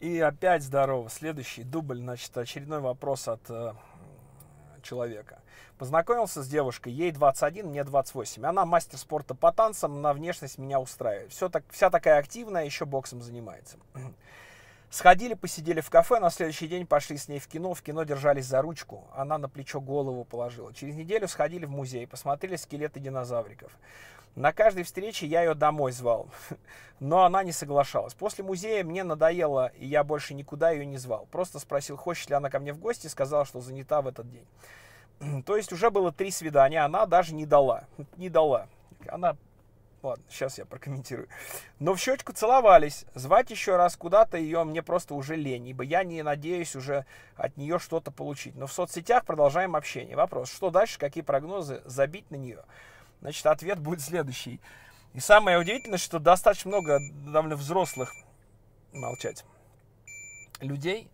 И опять здорово. Следующий дубль, значит, очередной вопрос от э, человека. Познакомился с девушкой, ей 21, мне 28. Она мастер спорта по танцам, на внешность меня устраивает. Все так, вся такая активная, еще боксом занимается. Сходили, посидели в кафе, на следующий день пошли с ней в кино, в кино держались за ручку, она на плечо голову положила. Через неделю сходили в музей, посмотрели скелеты динозавриков. На каждой встрече я ее домой звал, но она не соглашалась. После музея мне надоело, и я больше никуда ее не звал. Просто спросил, хочет ли она ко мне в гости, сказала, что занята в этот день. То есть уже было три свидания, она даже не дала. Не дала. Она Ладно, сейчас я прокомментирую. Но в щечку целовались. Звать еще раз куда-то ее мне просто уже лень, ибо я не надеюсь уже от нее что-то получить. Но в соцсетях продолжаем общение. Вопрос, что дальше, какие прогнозы забить на нее? Значит, ответ будет следующий. И самое удивительное, что достаточно много довольно взрослых молчать людей.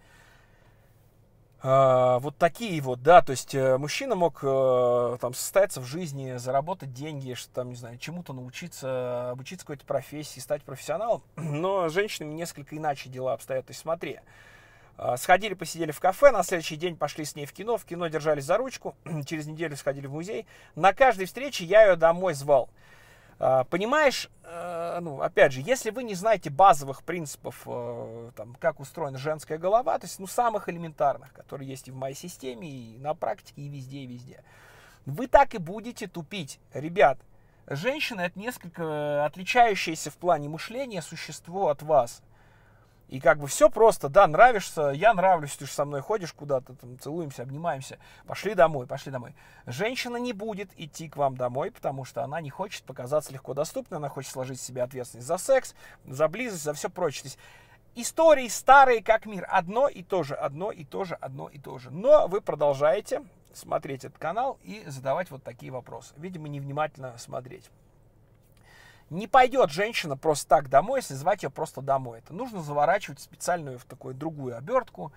Э, вот такие вот, да, то есть э, мужчина мог э, там состояться в жизни, заработать деньги, что там, не знаю, чему-то научиться, обучиться какой-то профессии, стать профессионалом, но с женщинами несколько иначе дела обстоят. То есть смотри, а, сходили, посидели в кафе, на следующий день пошли с ней в кино, в кино держались за ручку, через неделю сходили в музей. На каждой встрече я ее домой звал. А, понимаешь, э, ну, опять же, если вы не знаете базовых принципов, э, там, как устроена женская голова, то есть, ну, самых элементарных, которые есть и в моей системе, и на практике, и везде, и везде, вы так и будете тупить. Ребят, женщина – это несколько э, отличающееся в плане мышления существо от вас – и как бы все просто, да, нравишься, я нравлюсь, ты же со мной ходишь куда-то, там, целуемся, обнимаемся, пошли домой, пошли домой. Женщина не будет идти к вам домой, потому что она не хочет показаться легко доступной, она хочет сложить себе ответственность за секс, за близость, за все прочее. То есть истории старые как мир, одно и то же, одно и то же, одно и то же. Но вы продолжаете смотреть этот канал и задавать вот такие вопросы. Видимо, невнимательно смотреть. Не пойдет женщина просто так домой, если звать ее просто домой. Это нужно заворачивать специальную в такую другую обертку,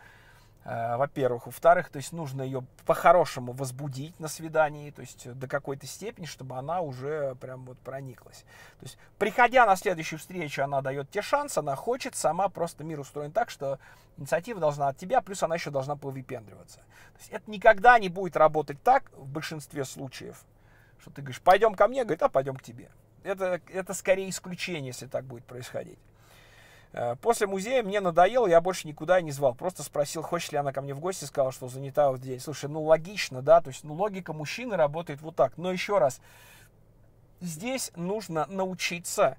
э, во-первых. Во-вторых, то есть нужно ее по-хорошему возбудить на свидании, то есть э, до какой-то степени, чтобы она уже прям вот прониклась. То есть, приходя на следующую встречу, она дает тебе шанс, она хочет, сама просто мир устроен так, что инициатива должна от тебя, плюс она еще должна повыпендриваться. То есть, это никогда не будет работать так в большинстве случаев, что ты говоришь, пойдем ко мне, говорит, а пойдем к тебе это, это скорее исключение, если так будет происходить. Э, после музея мне надоело, я больше никуда не звал. Просто спросил, хочет ли она ко мне в гости, сказала, что занята вот здесь. Слушай, ну логично, да, то есть ну, логика мужчины работает вот так. Но еще раз, здесь нужно научиться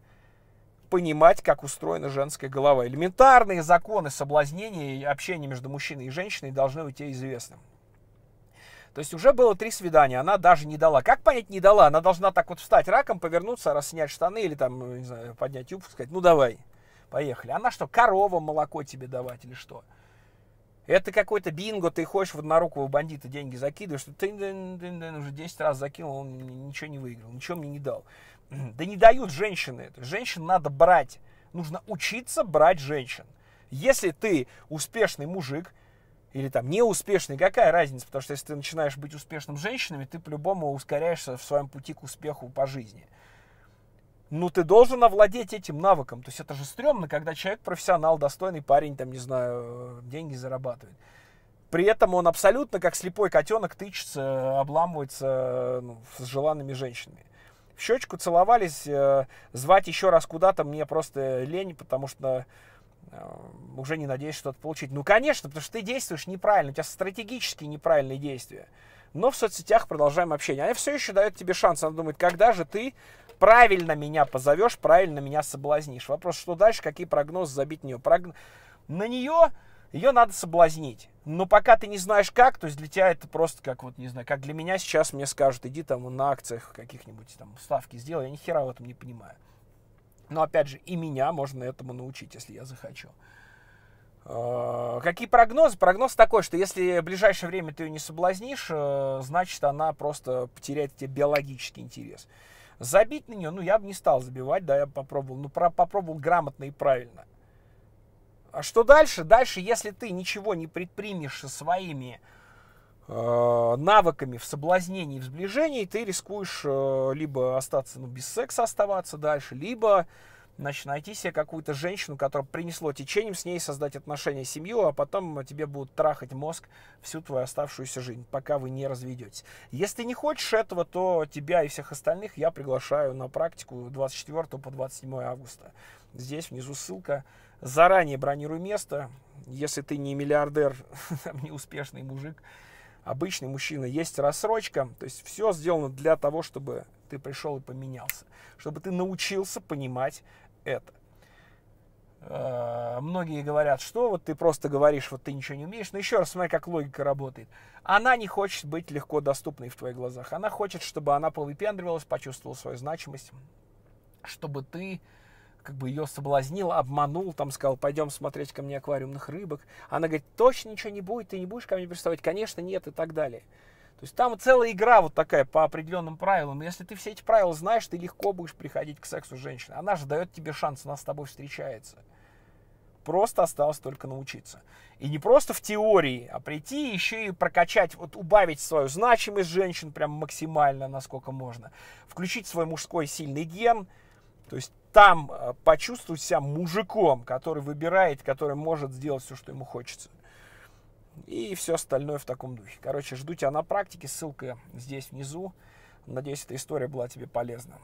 понимать, как устроена женская голова. Элементарные законы соблазнения и общения между мужчиной и женщиной должны быть тебе известны. То есть уже было три свидания, она даже не дала. Как понять, не дала? Она должна так вот встать раком, повернуться, раснять штаны или там, не знаю, поднять юбку, сказать, ну давай, поехали. Она что, корова молоко тебе давать или что? Это какой-то бинго, ты хочешь в однорукого бандита деньги закидываешь, ты уже 10 раз закинул, он ничего не выиграл, ничего мне не дал. Да не дают женщины. Женщин надо брать. Нужно учиться брать женщин. Если ты успешный мужик, или там неуспешный, какая разница, потому что если ты начинаешь быть успешным женщинами, ты по-любому ускоряешься в своем пути к успеху по жизни. Ну, ты должен овладеть этим навыком. То есть это же стрёмно, когда человек профессионал, достойный парень, там, не знаю, деньги зарабатывает. При этом он абсолютно как слепой котенок тычется, обламывается ну, с желанными женщинами. В щечку целовались, э, звать еще раз куда-то мне просто лень, потому что Э, уже не надеюсь что-то получить. Ну, конечно, потому что ты действуешь неправильно, у тебя стратегически неправильные действия. Но в соцсетях продолжаем общение. Они все еще дает тебе шанс. Она думает, когда же ты правильно меня позовешь, правильно меня соблазнишь. Вопрос, что дальше, какие прогнозы забить на нее. Прогн... На нее ее надо соблазнить. Но пока ты не знаешь как, то есть для тебя это просто как вот, не знаю, как для меня сейчас мне скажут, иди там на акциях каких-нибудь там ставки сделай. Я ни хера в этом не понимаю. Но опять же, и меня можно этому научить, если я захочу. Э, какие прогнозы? Прогноз такой, что если в ближайшее время ты ее не соблазнишь, э, значит, она просто потеряет тебе биологический интерес. Забить на нее, ну, я бы не стал забивать, да, я попробовал, ну, про, попробовал грамотно и правильно. А что дальше? Дальше, если ты ничего не предпримешь своими э, Э, навыками в соблазнении и в сближении ты рискуешь э, либо остаться, ну, без секса оставаться дальше, либо значит, найти себе какую-то женщину, которая принесло течением, с ней создать отношения, семью, а потом тебе будут трахать мозг всю твою оставшуюся жизнь, пока вы не разведетесь. Если не хочешь этого, то тебя и всех остальных я приглашаю на практику 24 по 27 августа. Здесь внизу ссылка. Заранее бронируй место. Если ты не миллиардер, не успешный мужик, обычный мужчина, есть рассрочка. То есть все сделано для того, чтобы ты пришел и поменялся, чтобы ты научился понимать это. Э, многие говорят, что вот ты просто говоришь, вот ты ничего не умеешь. Но еще раз смотри, как логика работает. Она не хочет быть легко доступной в твоих глазах. Она хочет, чтобы она повыпендривалась, почувствовала свою значимость, чтобы ты как бы ее соблазнил, обманул, там сказал, пойдем смотреть ко мне аквариумных рыбок. Она говорит, точно ничего не будет, ты не будешь ко мне приставать? Конечно, нет и так далее. То есть там целая игра вот такая по определенным правилам. Если ты все эти правила знаешь, ты легко будешь приходить к сексу женщины. Она же дает тебе шанс, она с тобой встречается. Просто осталось только научиться. И не просто в теории, а прийти еще и прокачать, вот убавить свою значимость женщин прям максимально, насколько можно. Включить свой мужской сильный ген. То есть там э, почувствовать себя мужиком, который выбирает, который может сделать все, что ему хочется. И все остальное в таком духе. Короче, жду тебя на практике, ссылка здесь внизу. Надеюсь, эта история была тебе полезна.